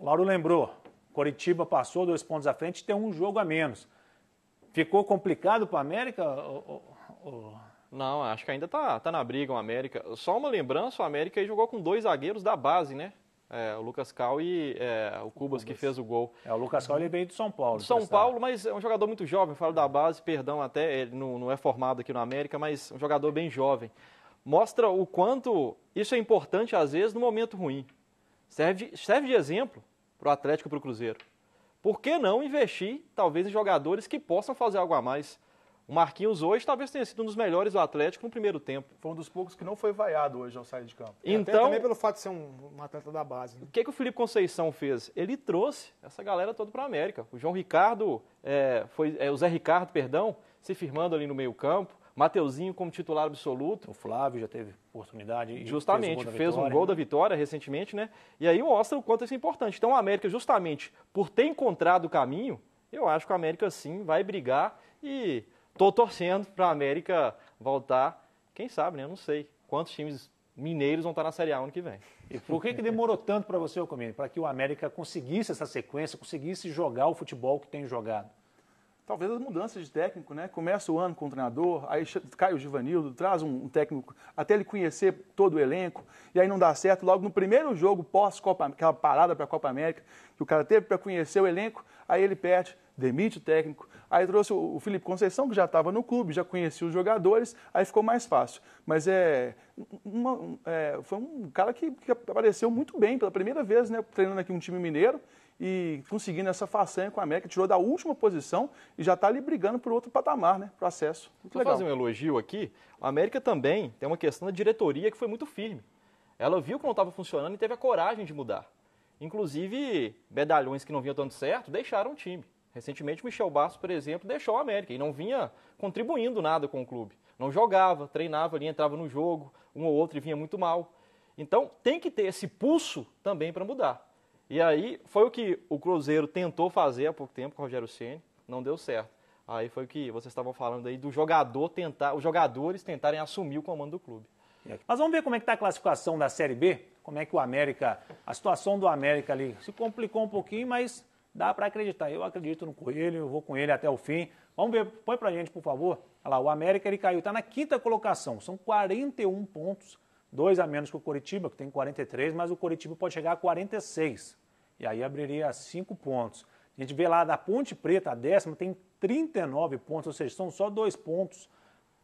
Lauro lembrou, Coritiba passou dois pontos à frente e tem um jogo a menos. Ficou complicado para a América? Não, acho que ainda tá, tá na briga o América. Só uma lembrança, o América jogou com dois zagueiros da base, né? É, o Lucas Cal e é, o, Cubas, que fez o gol. É, o Lucas Cal ele veio do São Paulo. São Paulo, mas é um jogador muito jovem, falo da base, perdão até, ele não, não é formado aqui no América, mas um jogador bem jovem. Mostra o quanto isso é importante, às vezes, no momento ruim. Serve, serve de exemplo para o Atlético e para o Cruzeiro. Por que não investir, talvez, em jogadores que possam fazer algo a mais? O Marquinhos hoje talvez tenha sido um dos melhores do Atlético no primeiro tempo. Foi um dos poucos que não foi vaiado hoje ao sair de campo. É, então, Até também pelo fato de ser um, um atleta da base. Né? O que, que o Felipe Conceição fez? Ele trouxe essa galera toda para a América. O João Ricardo, é, foi, é, o Zé Ricardo, perdão, se firmando ali no meio campo. Mateuzinho como titular absoluto. O Flávio já teve oportunidade. Justamente, fez, um gol, fez um gol né? da vitória recentemente, né? E aí mostra o quanto isso é importante. Então, o América, justamente por ter encontrado o caminho, eu acho que o América sim vai brigar e tô torcendo para o América voltar. Quem sabe, né? Eu não sei quantos times mineiros vão estar na Série A ano que vem. E por que, que demorou tanto para você, Comini? Para que o América conseguisse essa sequência, conseguisse jogar o futebol que tem jogado? talvez as mudanças de técnico, né? Começa o ano com o treinador, aí cai o Givanildo, traz um, um técnico até ele conhecer todo o elenco, e aí não dá certo. Logo no primeiro jogo pós-Copa, aquela parada para a Copa América, que o cara teve para conhecer o elenco, aí ele perde, demite o técnico. Aí trouxe o, o Felipe Conceição, que já estava no clube, já conhecia os jogadores, aí ficou mais fácil. Mas é, uma, é foi um cara que, que apareceu muito bem pela primeira vez, né? Treinando aqui um time mineiro e conseguindo essa façanha com a América, tirou da última posição e já está ali brigando por outro patamar, né? Para acesso. Muito Vou legal. fazer um elogio aqui. A América também tem uma questão da diretoria que foi muito firme. Ela viu que não estava funcionando e teve a coragem de mudar. Inclusive, medalhões que não vinham dando certo deixaram o time. Recentemente, Michel Bastos, por exemplo, deixou a América e não vinha contribuindo nada com o clube. Não jogava, treinava ali, entrava no jogo, um ou outro e vinha muito mal. Então, tem que ter esse pulso também para mudar. E aí foi o que o Cruzeiro tentou fazer há pouco tempo com o Rogério Ceni, não deu certo. Aí foi o que vocês estavam falando aí do jogador tentar, os jogadores tentarem assumir o comando do clube. É. Mas vamos ver como é que está a classificação da Série B, como é que o América, a situação do América ali se complicou um pouquinho, mas dá para acreditar. Eu acredito no Coelho, eu vou com ele até o fim. Vamos ver, põe para gente, por favor. Olha lá, o América ele caiu, está na quinta colocação, são 41 pontos dois a menos que o Coritiba, que tem 43, mas o Coritiba pode chegar a 46. E aí abriria cinco pontos. A gente vê lá da Ponte Preta, a décima, tem 39 pontos, ou seja, são só dois pontos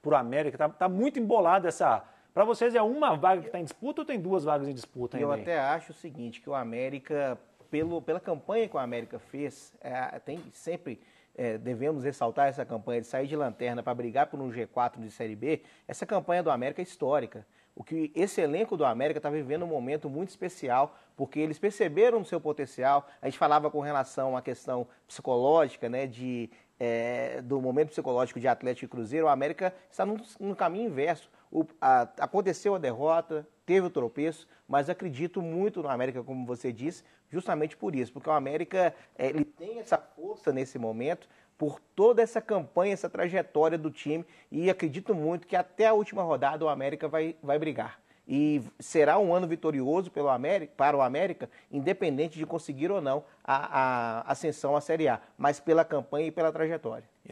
para o América. Está tá muito embolada essa. Para vocês é uma vaga que está em disputa ou tem duas vagas em disputa ainda? Eu até acho o seguinte, que o América, pelo, pela campanha que o América fez, é, tem sempre é, devemos ressaltar essa campanha de sair de lanterna para brigar por um G4 de Série B, essa campanha do América é histórica o que esse elenco do América está vivendo um momento muito especial, porque eles perceberam o seu potencial. A gente falava com relação à questão psicológica, né, de, é, do momento psicológico de Atlético e Cruzeiro. O América está no, no caminho inverso. O, a, aconteceu a derrota, teve o tropeço, mas acredito muito no América, como você disse, justamente por isso, porque o América é, ele tem essa força nesse momento por toda essa campanha, essa trajetória do time e acredito muito que até a última rodada o América vai, vai brigar. E será um ano vitorioso pelo América, para o América, independente de conseguir ou não a, a ascensão à Série A, mas pela campanha e pela trajetória.